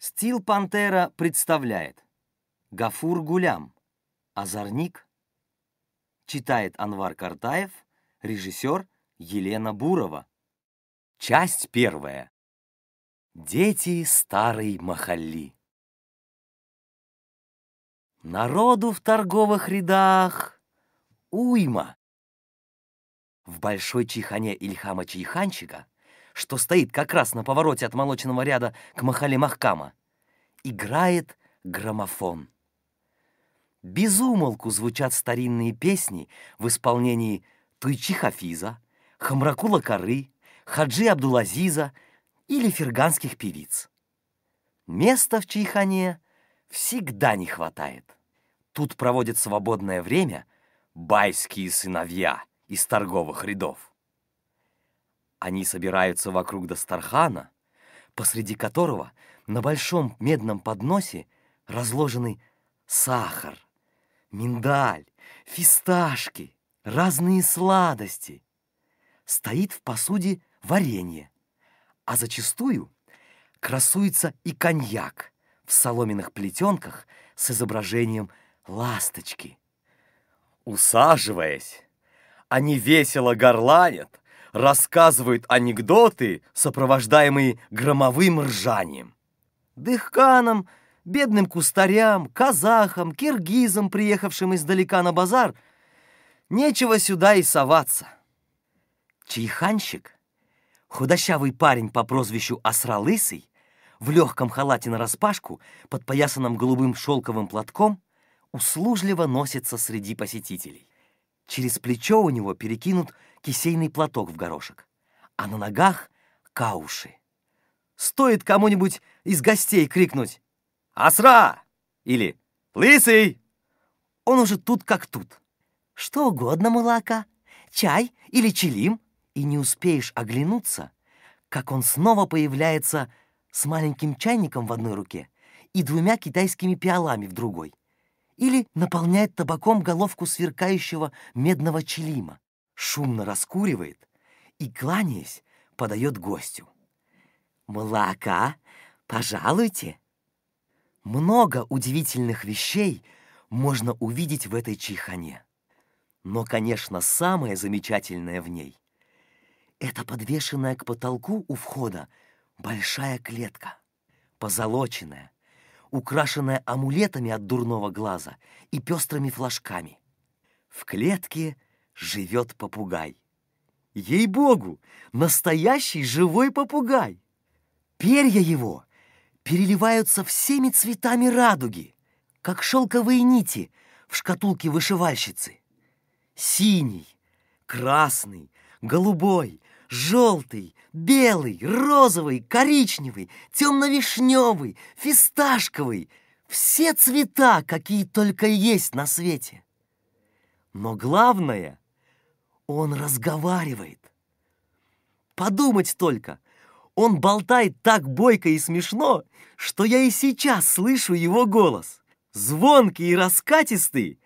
Стил Пантера представляет Гафур Гулям Озорник Читает Анвар Картаев Режиссер Елена Бурова Часть первая Дети старой Махалли Народу в торговых рядах уйма. В большой чихане Ильхама Чайханчика что стоит как раз на повороте от молочного ряда к махали Махкама. Играет граммофон. Безумолку звучат старинные песни в исполнении Туйчи Хафиза, Хамракула Кары, Хаджи Абдулазиза или ферганских певиц. Места в Чайхане всегда не хватает. Тут проводят свободное время байские сыновья из торговых рядов. Они собираются вокруг Дастархана, посреди которого на большом медном подносе разложены сахар, миндаль, фисташки, разные сладости. Стоит в посуде варенье, а зачастую красуется и коньяк в соломенных плетенках с изображением ласточки. Усаживаясь, они весело горланят, рассказывают анекдоты, сопровождаемые громовым ржанием. Дыхканам, бедным кустарям, казахам, киргизам, приехавшим издалека на базар, нечего сюда и соваться. Чайханщик, худощавый парень по прозвищу Асралысый, в легком халате нараспашку, подпоясанном голубым шелковым платком, услужливо носится среди посетителей. Через плечо у него перекинут кисейный платок в горошек, а на ногах — кауши. Стоит кому-нибудь из гостей крикнуть «Асра!» или «Лысый!» Он уже тут как тут. Что угодно, молока, чай или челим, и не успеешь оглянуться, как он снова появляется с маленьким чайником в одной руке и двумя китайскими пиалами в другой или наполняет табаком головку сверкающего медного челима шумно раскуривает и, кланяясь, подает гостю. «Молока, пожалуйте!» Много удивительных вещей можно увидеть в этой чайхане. Но, конечно, самое замечательное в ней — это подвешенная к потолку у входа большая клетка, позолоченная, украшенная амулетами от дурного глаза и пестрыми флажками. В клетке — живет попугай. Ей-богу, настоящий живой попугай. Перья его переливаются всеми цветами радуги, как шелковые нити в шкатулке вышивальщицы. Синий, красный, голубой, желтый, белый, розовый, коричневый, темно-вишневый, фисташковый. Все цвета, какие только есть на свете. Но главное — он разговаривает. Подумать только, он болтает так бойко и смешно, что я и сейчас слышу его голос. Звонкий и раскатистый,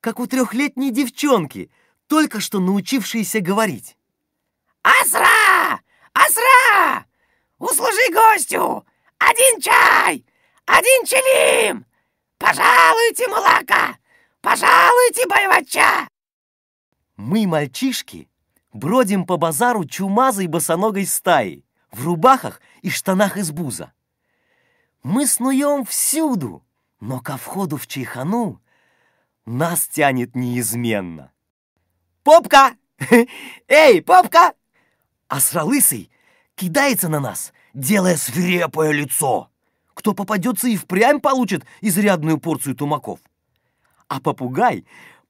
как у трехлетней девчонки, только что научившейся говорить. «Асра! Асра! Услужи гостю! Один чай! Один челим! Пожалуйте молока! Пожалуйте, бойвача!» Мы, мальчишки, бродим по базару чумазой босоногой стаей, в рубахах и штанах из буза. Мы снуем всюду, но ко входу в чайхану нас тянет неизменно. «Попка! Эй, попка!» Осролысый а кидается на нас, делая свирепое лицо. Кто попадется и впрямь получит изрядную порцию тумаков. А попугай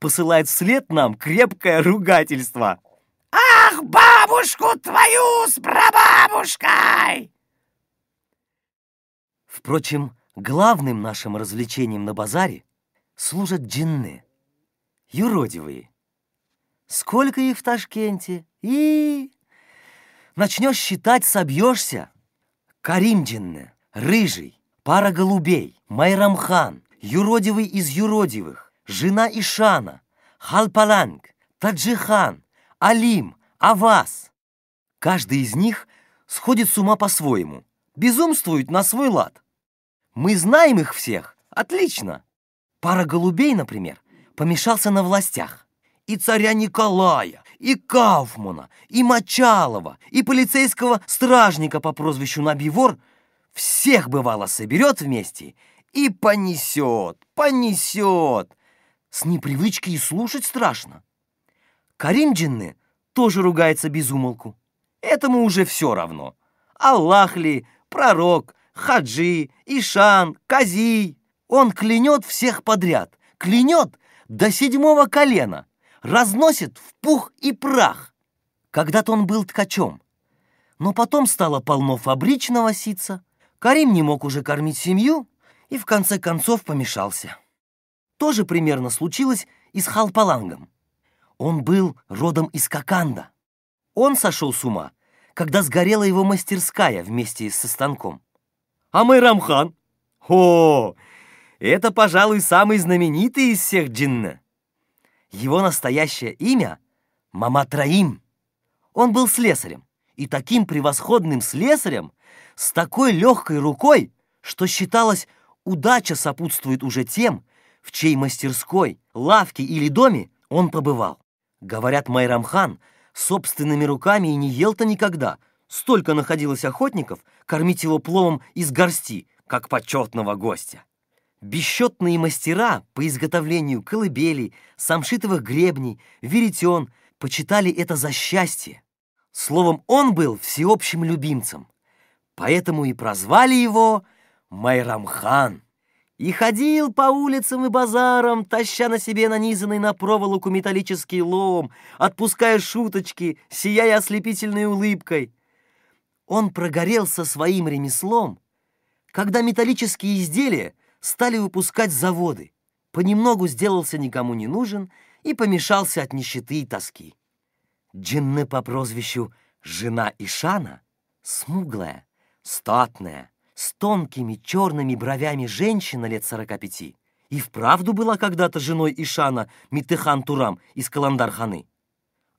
посылает вслед нам крепкое ругательство. «Ах, бабушку твою с прабабушкой!» Впрочем, главным нашим развлечением на базаре служат джинны, юродивые. Сколько их в Ташкенте? И начнешь считать, собьешься. Карим джинны, рыжий, пара голубей, Майрамхан, юродивый из юродивых, жена Ишана, Халпаланг, Таджихан, Алим, Авас. Каждый из них сходит с ума по-своему, безумствует на свой лад. Мы знаем их всех, отлично. Пара голубей, например, помешался на властях. И царя Николая, и Кауфмана, и Мочалова, и полицейского стражника по прозвищу Набивор всех бывало соберет вместе и понесет, понесет. С непривычки и слушать страшно. Карим тоже ругается без умолку. Этому уже все равно. Аллах ли, пророк, хаджи, Ишан, Казий. Он клянет всех подряд, клянет до седьмого колена, разносит в пух и прах. Когда-то он был ткачом, но потом стало полно фабричного ситца. Карим не мог уже кормить семью и в конце концов помешался тоже примерно случилось и с Халпалангом. Он был родом из Коканда. Он сошел с ума, когда сгорела его мастерская вместе со станком. А Майрамхан? О, это, пожалуй, самый знаменитый из всех джинна. Его настоящее имя — Маматраим. Он был слесарем, и таким превосходным слесарем, с такой легкой рукой, что считалось, удача сопутствует уже тем, в чьей мастерской, лавке или доме он побывал. Говорят, Майрамхан собственными руками и не ел-то никогда. Столько находилось охотников кормить его пловом из горсти, как почетного гостя. Бесчетные мастера по изготовлению колыбелей, самшитовых гребней, веретен почитали это за счастье. Словом, он был всеобщим любимцем, поэтому и прозвали его Майрамхан и ходил по улицам и базарам, таща на себе нанизанный на проволоку металлический лом, отпуская шуточки, сияя ослепительной улыбкой. Он прогорел со своим ремеслом, когда металлические изделия стали выпускать заводы, понемногу сделался никому не нужен и помешался от нищеты и тоски. Джинны по прозвищу «Жена Ишана» смуглая, статная, с тонкими черными бровями женщина лет сорока пяти и вправду была когда-то женой Ишана Митыхан Турам из Каландарханы.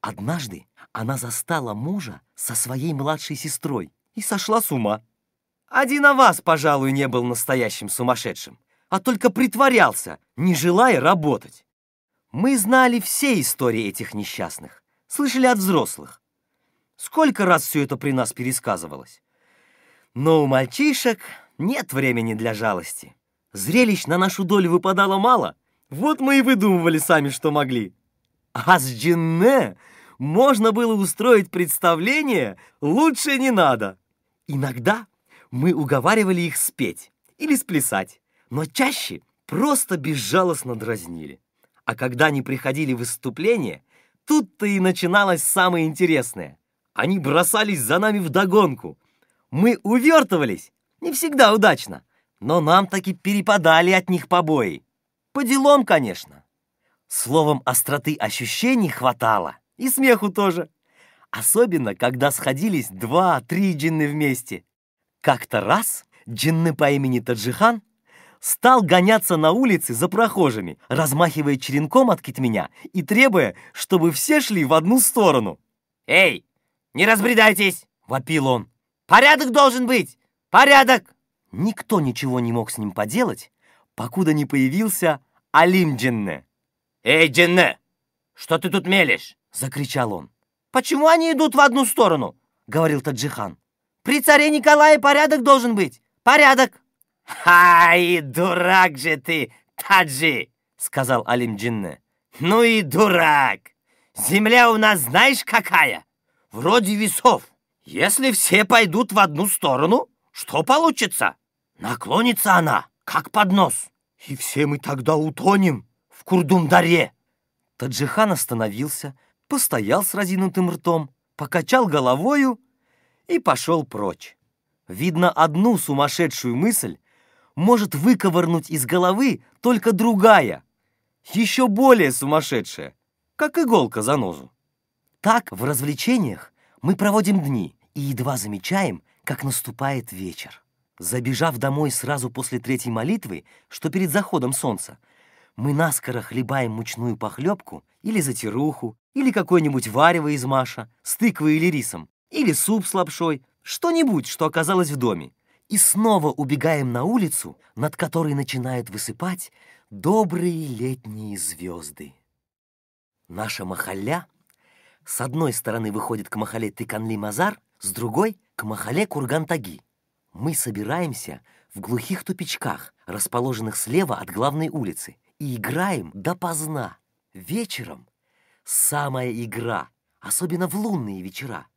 Однажды она застала мужа со своей младшей сестрой и сошла с ума. Один о вас, пожалуй, не был настоящим сумасшедшим, а только притворялся, не желая работать. Мы знали все истории этих несчастных, слышали от взрослых. Сколько раз все это при нас пересказывалось. Но у мальчишек нет времени для жалости. Зрелищ на нашу долю выпадало мало. Вот мы и выдумывали сами, что могли. А с Джинне можно было устроить представление «Лучше не надо». Иногда мы уговаривали их спеть или сплясать, но чаще просто безжалостно дразнили. А когда они приходили в выступление, тут-то и начиналось самое интересное. Они бросались за нами вдогонку, мы увертывались, не всегда удачно, но нам таки перепадали от них побои. По делам, конечно. Словом, остроты ощущений хватало, и смеху тоже. Особенно, когда сходились два-три джинны вместе. Как-то раз джинны по имени Таджихан стал гоняться на улице за прохожими, размахивая черенком от китменя и требуя, чтобы все шли в одну сторону. «Эй, не разбредайтесь!» — вопил он. Порядок должен быть! Порядок!» Никто ничего не мог с ним поделать, покуда не появился Алим Джинне. «Эй, Джинне, что ты тут мелешь?» — закричал он. «Почему они идут в одну сторону?» — говорил Таджихан. «При царе Николае порядок должен быть! Порядок!» «Ай, дурак же ты, Таджи!» — сказал Алим Джинне. «Ну и дурак! Земля у нас знаешь какая? Вроде весов. Если все пойдут в одну сторону, что получится? Наклонится она, как поднос. И все мы тогда утонем в Курдумдаре. Таджихан остановился, постоял с разинутым ртом, покачал головою и пошел прочь. Видно, одну сумасшедшую мысль может выковырнуть из головы только другая, еще более сумасшедшая, как иголка за нозу. Так в развлечениях мы проводим дни и едва замечаем, как наступает вечер. Забежав домой сразу после третьей молитвы, что перед заходом солнца, мы наскоро хлебаем мучную похлебку или затируху, или какое-нибудь варево из маша с тыквой или рисом, или суп с лапшой, что-нибудь, что оказалось в доме. И снова убегаем на улицу, над которой начинают высыпать добрые летние звезды. Наша махаля с одной стороны выходит к махале Тыканли-Мазар, с другой — к Махале-Кургантаги. Мы собираемся в глухих тупичках, расположенных слева от главной улицы, и играем допоздна. Вечером — самая игра, особенно в лунные вечера.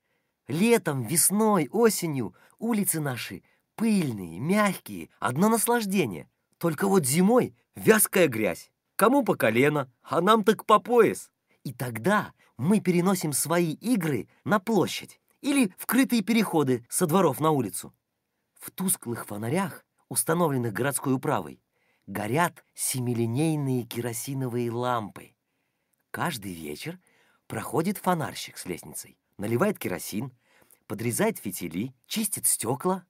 Летом, весной, осенью улицы наши пыльные, мягкие, одно наслаждение. Только вот зимой вязкая грязь, кому по колено, а нам так по пояс. И тогда мы переносим свои игры на площадь или вкрытые переходы со дворов на улицу. В тусклых фонарях, установленных городской управой, горят семилинейные керосиновые лампы. Каждый вечер проходит фонарщик с лестницей, наливает керосин, подрезает фитили, чистит стекла.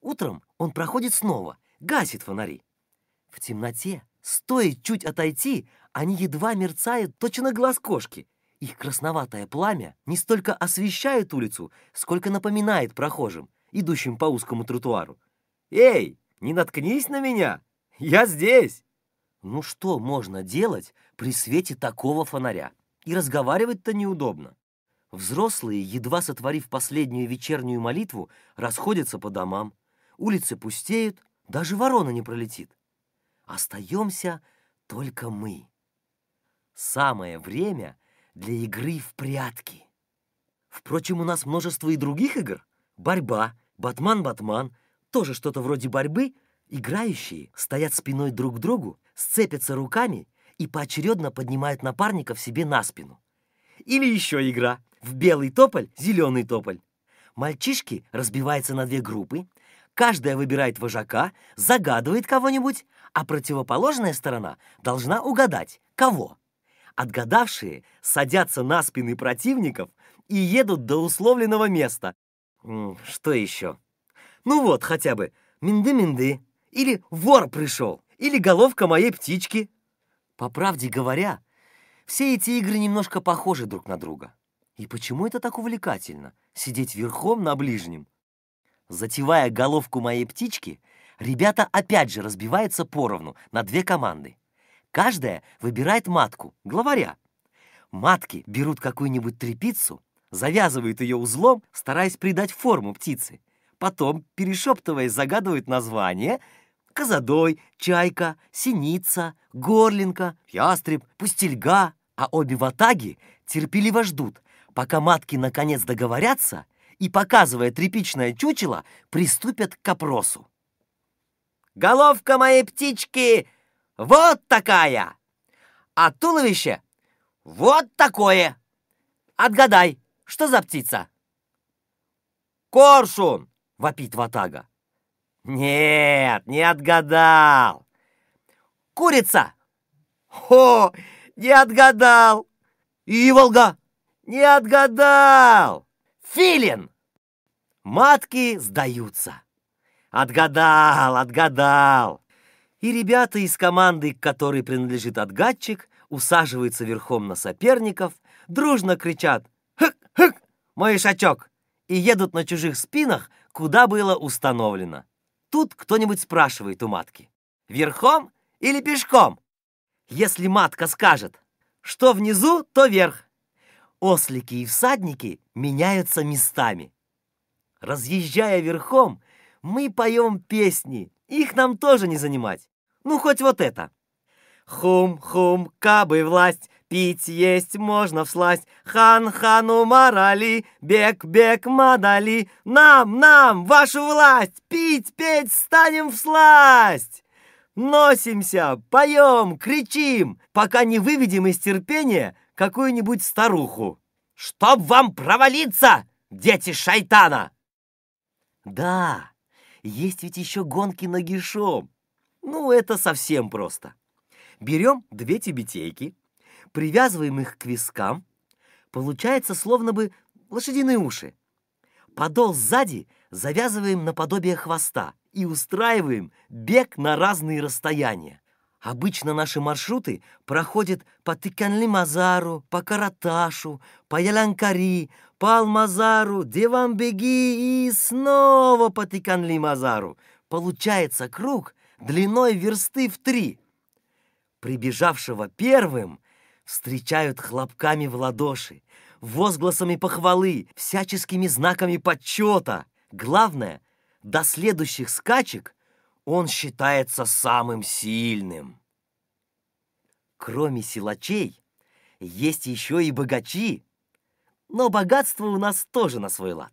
Утром он проходит снова, гасит фонари. В темноте, стоит чуть отойти, они едва мерцают точно глаз кошки, их красноватое пламя не столько освещает улицу, сколько напоминает прохожим, идущим по узкому тротуару. «Эй, не наткнись на меня! Я здесь!» Ну что можно делать при свете такого фонаря? И разговаривать-то неудобно. Взрослые, едва сотворив последнюю вечернюю молитву, расходятся по домам. Улицы пустеют, даже ворона не пролетит. Остаемся только мы. Самое время для игры в прятки. Впрочем, у нас множество и других игр. Борьба, батман-батман, тоже что-то вроде борьбы. Играющие стоят спиной друг к другу, сцепятся руками и поочередно поднимают напарников себе на спину. Или еще игра. В белый тополь, зеленый тополь. Мальчишки разбиваются на две группы. Каждая выбирает вожака, загадывает кого-нибудь, а противоположная сторона должна угадать, кого – Отгадавшие садятся на спины противников и едут до условленного места. Что еще? Ну вот, хотя бы «Минды-минды» или «Вор пришел» или «Головка моей птички». По правде говоря, все эти игры немножко похожи друг на друга. И почему это так увлекательно — сидеть верхом на ближнем? Затевая головку моей птички, ребята опять же разбиваются поровну на две команды. Каждая выбирает матку, главаря. Матки берут какую-нибудь трепицу, завязывают ее узлом, стараясь придать форму птице. Потом, перешептываясь, загадывают название «Козадой», «Чайка», «Синица», «Горлинка», «Ястреб», «Пустельга». А обе ватаги терпеливо ждут, пока матки наконец договорятся и, показывая тряпичное чучело, приступят к опросу. «Головка моей птички!» вот такая, а туловище вот такое. Отгадай, что за птица? Коршун, вопит Ватага. Нет, не отгадал. Курица. Хо, не отгадал. Иволга. Не отгадал. Филин. Матки сдаются. Отгадал, отгадал и ребята из команды, к которой принадлежит отгадчик, усаживаются верхом на соперников, дружно кричат «Хык-хык! Мой шачок!» и едут на чужих спинах, куда было установлено. Тут кто-нибудь спрашивает у матки «Верхом или пешком?» Если матка скажет «Что внизу, то вверх!» Ослики и всадники меняются местами. Разъезжая верхом, мы поем песни, их нам тоже не занимать. Ну, хоть вот это. Хум-хум, кабы власть, пить есть можно всласть. Хан-хану морали, бег-бег мадали. Нам, нам, вашу власть, пить, петь станем всласть. Носимся, поем, кричим, пока не выведем из терпения какую-нибудь старуху. Чтоб вам провалиться, дети шайтана! Да, есть ведь еще гонки нагишом. Ну, это совсем просто. Берем две тибетейки, привязываем их к вискам. Получается, словно бы лошадиные уши. Подол сзади завязываем наподобие хвоста и устраиваем бег на разные расстояния. Обычно наши маршруты проходят по Тыканли-Мазару, по Караташу, по Яланкари, по Алмазару, беги и снова по Тыканли-Мазару. Получается круг длиной версты в три. Прибежавшего первым встречают хлопками в ладоши, возгласами похвалы, всяческими знаками подсчета. Главное, до следующих скачек он считается самым сильным. Кроме силачей, есть еще и богачи, но богатство у нас тоже на свой лад.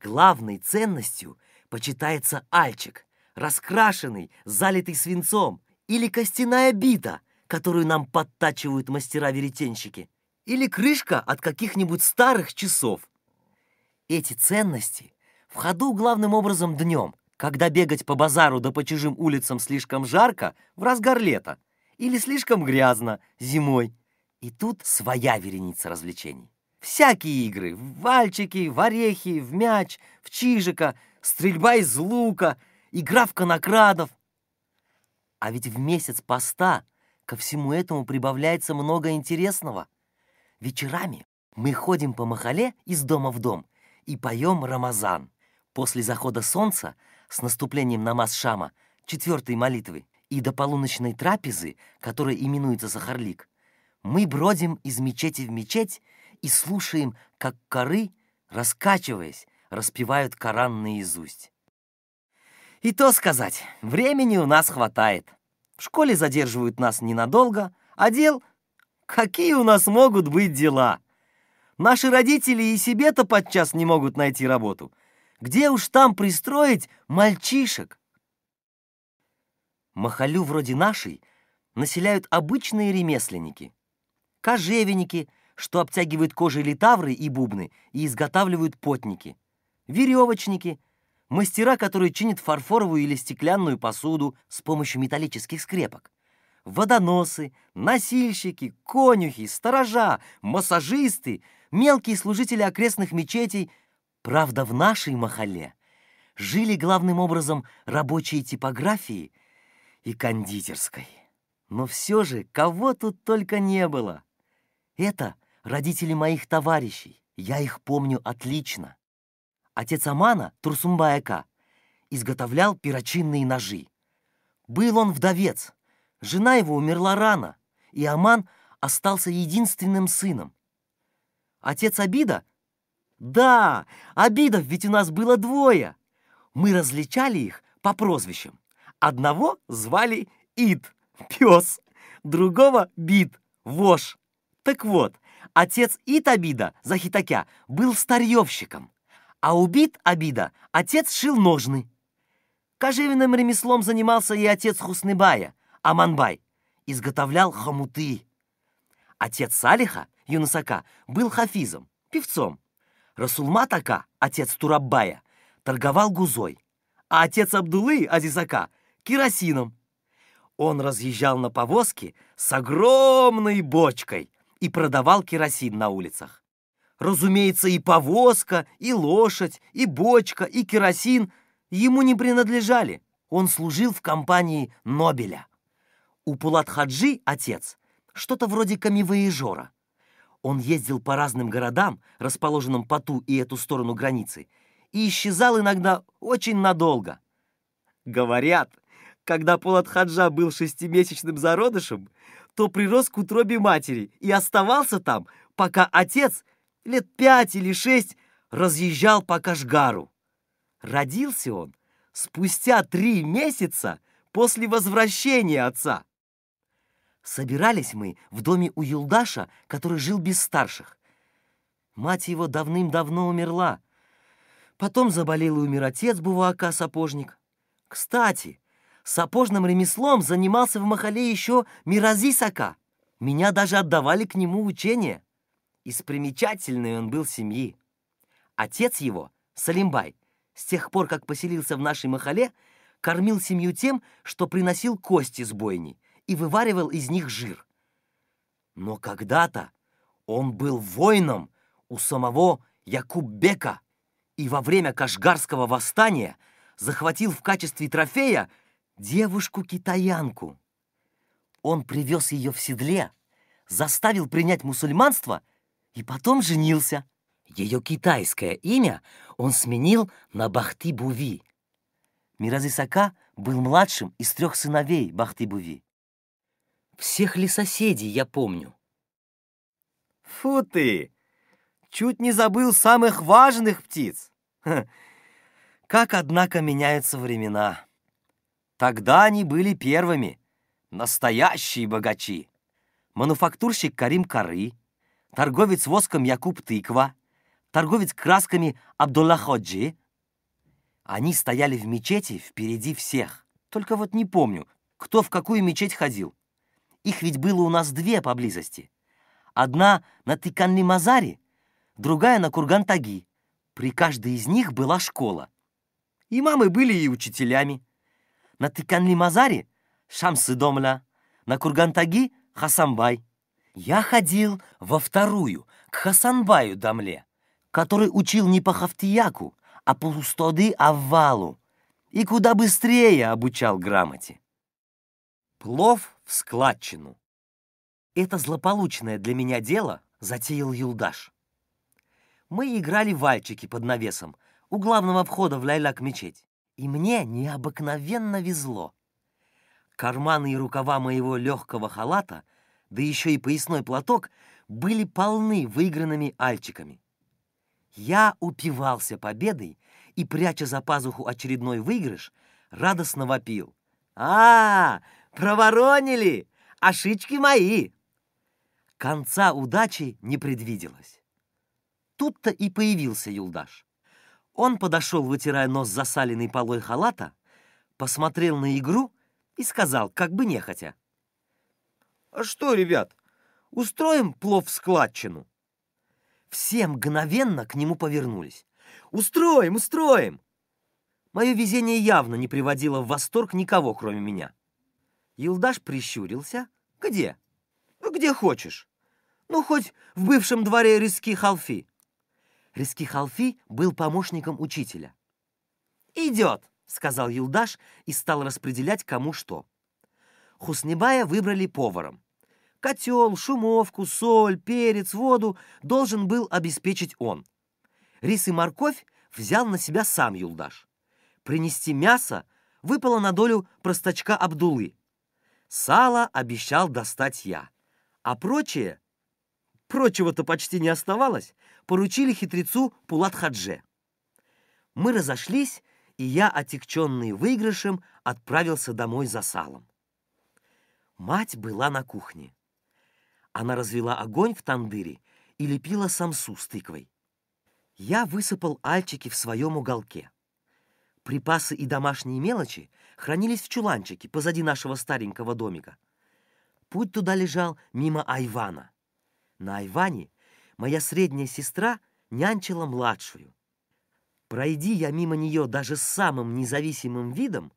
Главной ценностью почитается альчик – раскрашенный, залитый свинцом, или костяная бита, которую нам подтачивают мастера-веретенщики, или крышка от каких-нибудь старых часов. Эти ценности в ходу главным образом днем, когда бегать по базару да по чужим улицам слишком жарко в разгар лета или слишком грязно зимой. И тут своя вереница развлечений. Всякие игры — в вальчики, в орехи, в мяч, в чижика, стрельба из лука — игра в конокрадов. А ведь в месяц поста ко всему этому прибавляется много интересного. Вечерами мы ходим по Махале из дома в дом и поем Рамазан. После захода солнца с наступлением намаз Шама, четвертой молитвы, и до полуночной трапезы, которая именуется Сахарлик, мы бродим из мечети в мечеть и слушаем, как коры, раскачиваясь, распевают Коран наизусть. И то сказать, времени у нас хватает. В школе задерживают нас ненадолго, а дел... Какие у нас могут быть дела? Наши родители и себе-то подчас не могут найти работу. Где уж там пристроить мальчишек? Махалю вроде нашей населяют обычные ремесленники. Кожевенники, что обтягивают кожей литавры и бубны и изготавливают потники. Веревочники — Мастера, которые чинят фарфоровую или стеклянную посуду с помощью металлических скрепок. Водоносы, носильщики, конюхи, сторожа, массажисты, мелкие служители окрестных мечетей. Правда, в нашей Махале жили главным образом рабочие типографии и кондитерской. Но все же кого тут только не было. Это родители моих товарищей. Я их помню отлично отец Амана, Турсумбаяка, изготовлял перочинные ножи. Был он вдовец, жена его умерла рано, и Аман остался единственным сыном. Отец Обида? Да, Абидов ведь у нас было двое. Мы различали их по прозвищам. Одного звали Ид, пес, другого Бид, вож. Так вот, отец Обида, Захитакя, был старьевщиком а убит обида отец шил ножны. Кожевенным ремеслом занимался и отец Хуснебая, Аманбай, изготовлял хомуты. Отец Салиха, Юнусака, был хафизом, певцом. Расулматака отец Турабая торговал гузой, а отец Абдулы, Азизака, керосином. Он разъезжал на повозке с огромной бочкой и продавал керосин на улицах. Разумеется, и повозка, и лошадь, и бочка, и керосин ему не принадлежали. Он служил в компании Нобеля. У Пулатхаджи отец что-то вроде камевоежора. Он ездил по разным городам, расположенным по ту и эту сторону границы, и исчезал иногда очень надолго. Говорят, когда Пулатхаджа был шестимесячным зародышем, то прирос к утробе матери и оставался там, пока отец лет пять или шесть разъезжал по Кашгару. Родился он спустя три месяца после возвращения отца. Собирались мы в доме у Юлдаша, который жил без старших. Мать его давным-давно умерла. Потом заболел и умер отец Бувака Сапожник. Кстати, сапожным ремеслом занимался в Махале еще Миразисака. Меня даже отдавали к нему учение. Из примечательной он был семьи. Отец его, Салимбай, с тех пор, как поселился в нашей Махале, кормил семью тем, что приносил кости с бойни и вываривал из них жир. Но когда-то он был воином у самого Якуббека и во время Кашгарского восстания захватил в качестве трофея девушку-китаянку. Он привез ее в седле, заставил принять мусульманство и потом женился. Ее китайское имя он сменил на Бахтибуви. буви Сака был младшим из трех сыновей Бахтибуви. Всех ли соседей я помню? Фу ты! Чуть не забыл самых важных птиц. Как, однако, меняются времена. Тогда они были первыми. Настоящие богачи. Мануфактурщик Карим Кары — торговец воском Якуб Тыква, торговец красками Абдуллаходжи. Они стояли в мечети впереди всех. Только вот не помню, кто в какую мечеть ходил. Их ведь было у нас две поблизости. Одна на Тыканли-Мазаре, другая на Курган-Таги. При каждой из них была школа. И мамы были и учителями. На Тыканли-Мазаре — Шамсы-Домля, на Курган-Таги — Хасамбай — я ходил во вторую, к Хасанбаю Дамле, который учил не по Хафтияку, а по Устоды Аввалу, и куда быстрее обучал грамоте. Плов в складчину. Это злополучное для меня дело затеял Юлдаш. Мы играли вальчики под навесом у главного входа в Ляйляк-мечеть, и мне необыкновенно везло. Карманы и рукава моего легкого халата — да еще и поясной платок были полны выигранными альчиками. Я упивался победой и, пряча за пазуху очередной выигрыш, радостно вопил. «А, проворонили! Ошички мои!» Конца удачи не предвиделось. Тут-то и появился Юлдаш. Он подошел, вытирая нос засаленной полой халата, посмотрел на игру и сказал, как бы нехотя. А что, ребят, устроим плов в складчину? Все мгновенно к нему повернулись. Устроим, устроим! Мое везение явно не приводило в восторг никого, кроме меня. Елдаш прищурился. Где? Где хочешь. Ну, хоть в бывшем дворе Риски Халфи. Риски Халфи был помощником учителя. «Идет», — сказал Юлдаш и стал распределять, кому что. Хуснебая выбрали поваром. Котел, шумовку, соль, перец, воду должен был обеспечить он. Рис и морковь взял на себя сам Юлдаш. Принести мясо выпало на долю простачка Абдулы. Сало обещал достать я. А прочее, прочего-то почти не оставалось, поручили хитрецу Пулат Хадже. Мы разошлись, и я, отягченный выигрышем, отправился домой за салом. Мать была на кухне. Она развела огонь в тандыре и лепила самсу с тыквой. Я высыпал альчики в своем уголке. Припасы и домашние мелочи хранились в чуланчике позади нашего старенького домика. Путь туда лежал мимо Айвана. На Айване моя средняя сестра нянчила младшую. Пройди я мимо нее даже с самым независимым видом,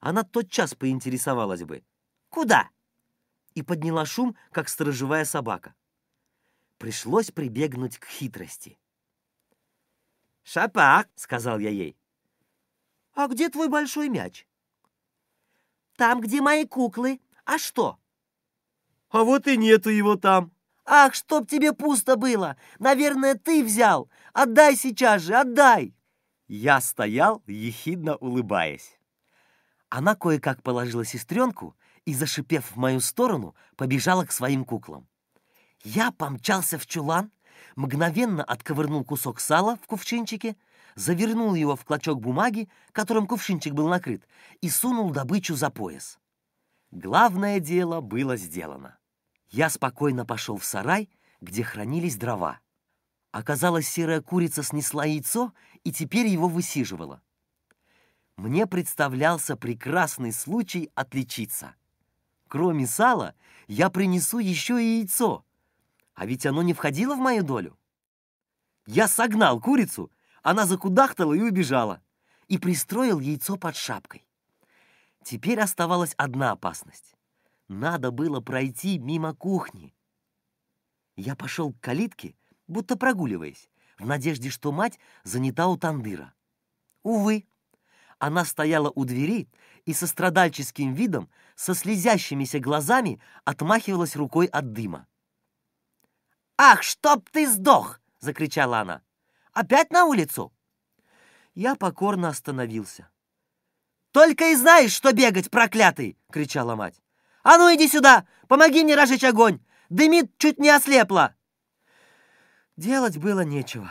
она тотчас поинтересовалась бы. «Куда?» и подняла шум, как сторожевая собака. Пришлось прибегнуть к хитрости. «Шапак!» — сказал я ей. «А где твой большой мяч?» «Там, где мои куклы. А что?» «А вот и нету его там». «Ах, чтоб тебе пусто было! Наверное, ты взял! Отдай сейчас же, отдай!» Я стоял, ехидно улыбаясь. Она кое-как положила сестренку, и, зашипев в мою сторону, побежала к своим куклам. Я помчался в чулан, мгновенно отковырнул кусок сала в кувшинчике, завернул его в клочок бумаги, которым кувшинчик был накрыт, и сунул добычу за пояс. Главное дело было сделано. Я спокойно пошел в сарай, где хранились дрова. Оказалось, серая курица снесла яйцо и теперь его высиживала. Мне представлялся прекрасный случай отличиться. Кроме сала, я принесу еще и яйцо. А ведь оно не входило в мою долю. Я согнал курицу, она закудахтала и убежала. И пристроил яйцо под шапкой. Теперь оставалась одна опасность. Надо было пройти мимо кухни. Я пошел к калитке, будто прогуливаясь, в надежде, что мать занята у тандыра. Увы, она стояла у двери и со страдальческим видом, со слезящимися глазами, отмахивалась рукой от дыма. «Ах, чтоб ты сдох!» — закричала она. «Опять на улицу?» Я покорно остановился. «Только и знаешь, что бегать, проклятый!» — кричала мать. «А ну иди сюда! Помоги мне разжечь огонь! Дымит чуть не ослепла!» Делать было нечего.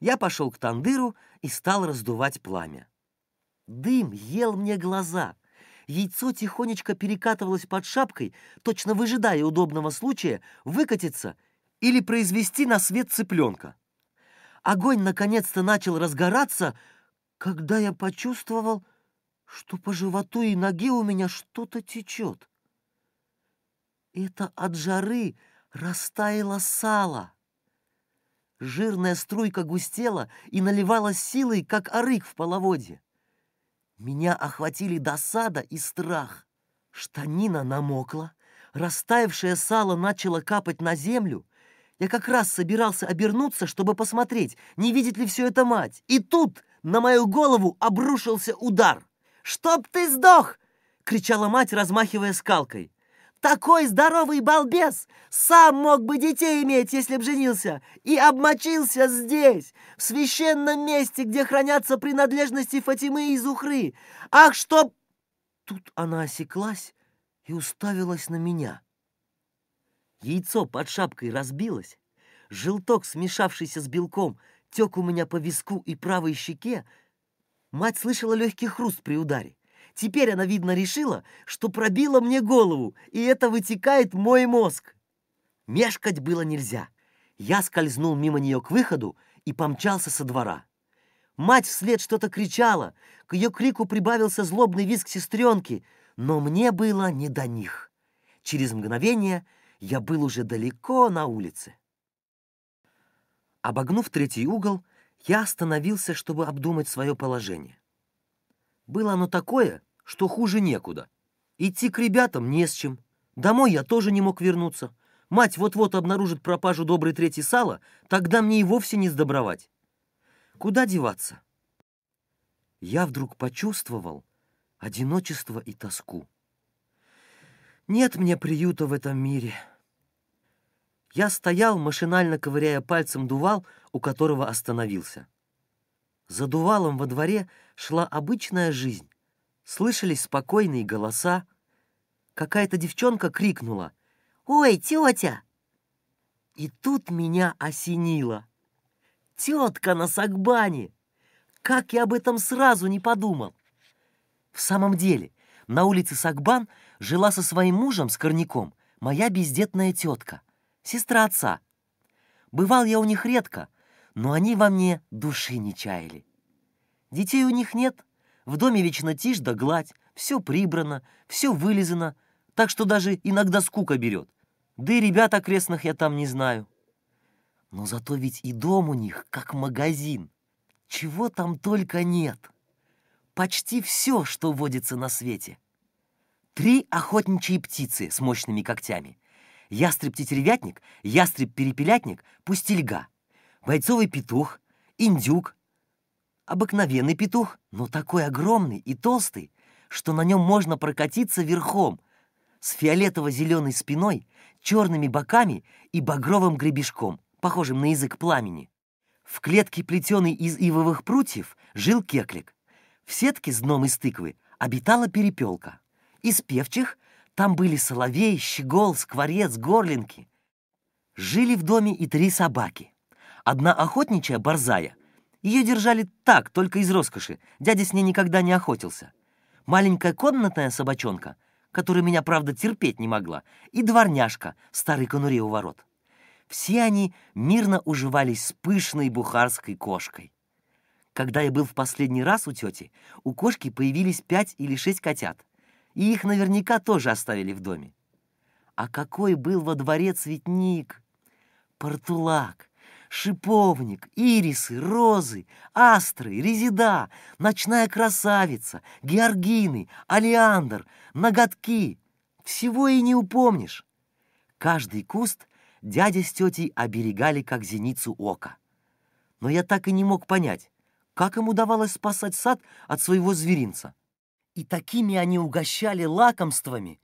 Я пошел к тандыру и стал раздувать пламя. Дым ел мне глаза. Яйцо тихонечко перекатывалось под шапкой, точно выжидая удобного случая выкатиться или произвести на свет цыпленка. Огонь наконец-то начал разгораться, когда я почувствовал, что по животу и ноге у меня что-то течет. Это от жары растаяло сало. Жирная струйка густела и наливалась силой, как орык в половодье. Меня охватили досада и страх. Штанина намокла, растаявшее сало начало капать на землю. Я как раз собирался обернуться, чтобы посмотреть, не видит ли все это мать. И тут на мою голову обрушился удар. «Чтоб ты сдох!» — кричала мать, размахивая скалкой. Такой здоровый балбес сам мог бы детей иметь, если б женился, и обмочился здесь, в священном месте, где хранятся принадлежности Фатимы и Зухры. Ах, чтоб...» Тут она осеклась и уставилась на меня. Яйцо под шапкой разбилось, желток, смешавшийся с белком, тек у меня по виску и правой щеке. Мать слышала легкий хруст при ударе. Теперь она, видно, решила, что пробила мне голову, и это вытекает мой мозг. Мешкать было нельзя. Я скользнул мимо нее к выходу и помчался со двора. Мать вслед что-то кричала, к ее крику прибавился злобный визг сестренки, но мне было не до них. Через мгновение я был уже далеко на улице. Обогнув третий угол, я остановился, чтобы обдумать свое положение. Было оно такое, что хуже некуда. Идти к ребятам не с чем. Домой я тоже не мог вернуться. Мать вот-вот обнаружит пропажу доброй трети сала, тогда мне и вовсе не сдобровать. Куда деваться? Я вдруг почувствовал одиночество и тоску. Нет мне приюта в этом мире. Я стоял, машинально ковыряя пальцем дувал, у которого остановился. За дувалом во дворе шла обычная жизнь слышались спокойные голоса. Какая-то девчонка крикнула «Ой, тетя!» И тут меня осенило. Тетка на Сагбане! Как я об этом сразу не подумал! В самом деле, на улице Сагбан жила со своим мужем, с Корняком, моя бездетная тетка, сестра отца. Бывал я у них редко, но они во мне души не чаяли. Детей у них нет, в доме вечно тишь да гладь, все прибрано, все вылизано, так что даже иногда скука берет. Да и ребят окрестных я там не знаю. Но зато ведь и дом у них как магазин. Чего там только нет. Почти все, что водится на свете. Три охотничьи птицы с мощными когтями. Ястреб-тетеревятник, ястреб-перепелятник, пустельга. Бойцовый петух, индюк обыкновенный петух, но такой огромный и толстый, что на нем можно прокатиться верхом, с фиолетово-зеленой спиной, черными боками и багровым гребешком, похожим на язык пламени. В клетке, плетеной из ивовых прутьев, жил кеклик. В сетке с дном из тыквы обитала перепелка. Из певчих там были соловей, щегол, скворец, горлинки. Жили в доме и три собаки. Одна охотничья, борзая, ее держали так, только из роскоши. Дядя с ней никогда не охотился. Маленькая комнатная собачонка, которая меня, правда, терпеть не могла, и дворняжка в старой конуре у ворот. Все они мирно уживались с пышной бухарской кошкой. Когда я был в последний раз у тети, у кошки появились пять или шесть котят. И их наверняка тоже оставили в доме. А какой был во дворе цветник! Портулак! шиповник, ирисы, розы, астры, резида, ночная красавица, георгины, алиандр, ноготки. Всего и не упомнишь. Каждый куст дядя с тетей оберегали, как зеницу ока. Но я так и не мог понять, как им удавалось спасать сад от своего зверинца. И такими они угощали лакомствами,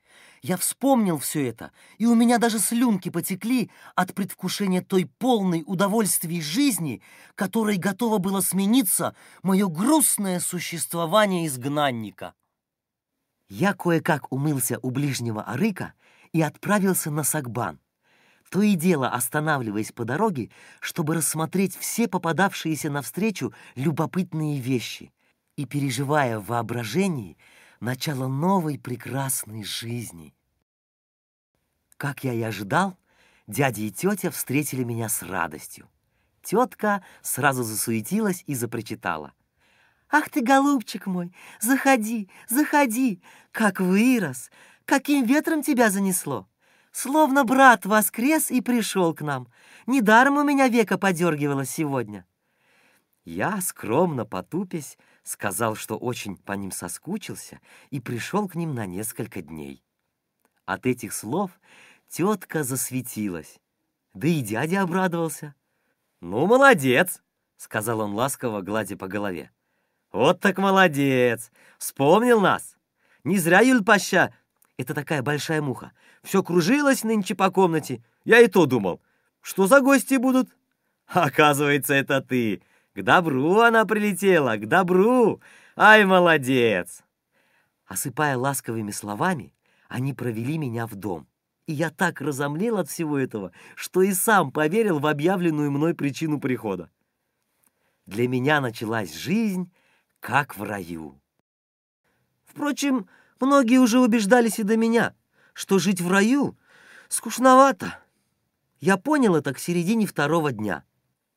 я вспомнил все это, и у меня даже слюнки потекли от предвкушения той полной удовольствий жизни, которой готово было смениться мое грустное существование изгнанника. Я кое-как умылся у ближнего арыка и отправился на Сагбан, то и дело останавливаясь по дороге, чтобы рассмотреть все попадавшиеся навстречу любопытные вещи и переживая в воображении начало новой прекрасной жизни. Как я и ожидал, дядя и тетя встретили меня с радостью. Тетка сразу засуетилась и запрочитала. «Ах ты, голубчик мой, заходи, заходи! Как вырос! Каким ветром тебя занесло! Словно брат воскрес и пришел к нам. Недаром у меня века подергивало сегодня». Я, скромно потупясь, сказал, что очень по ним соскучился и пришел к ним на несколько дней. От этих слов тетка засветилась. Да и дядя обрадовался. «Ну, молодец!» — сказал он ласково, гладя по голове. «Вот так молодец! Вспомнил нас! Не зря, Юльпаща! Это такая большая муха. Все кружилось нынче по комнате. Я и то думал, что за гости будут. Оказывается, это ты. К добру она прилетела, к добру! Ай, молодец!» Осыпая ласковыми словами, они провели меня в дом. И я так разомлел от всего этого, что и сам поверил в объявленную мной причину прихода. Для меня началась жизнь, как в раю. Впрочем, многие уже убеждались и до меня, что жить в раю скучновато. Я понял это к середине второго дня.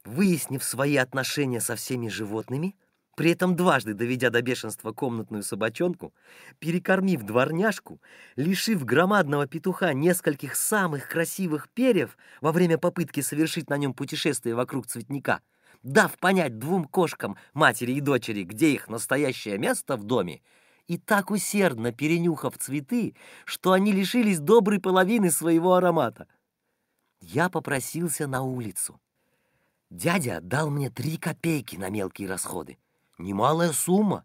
Выяснив свои отношения со всеми животными, при этом дважды доведя до бешенства комнатную собачонку, перекормив дворняжку, лишив громадного петуха нескольких самых красивых перьев во время попытки совершить на нем путешествие вокруг цветника, дав понять двум кошкам, матери и дочери, где их настоящее место в доме, и так усердно перенюхав цветы, что они лишились доброй половины своего аромата. Я попросился на улицу. Дядя дал мне три копейки на мелкие расходы. Немалая сумма.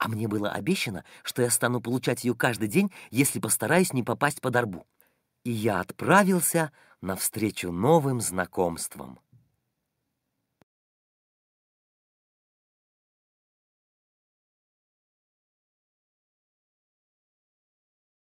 А мне было обещано, что я стану получать ее каждый день, если постараюсь не попасть под арбу. И я отправился навстречу новым знакомствам.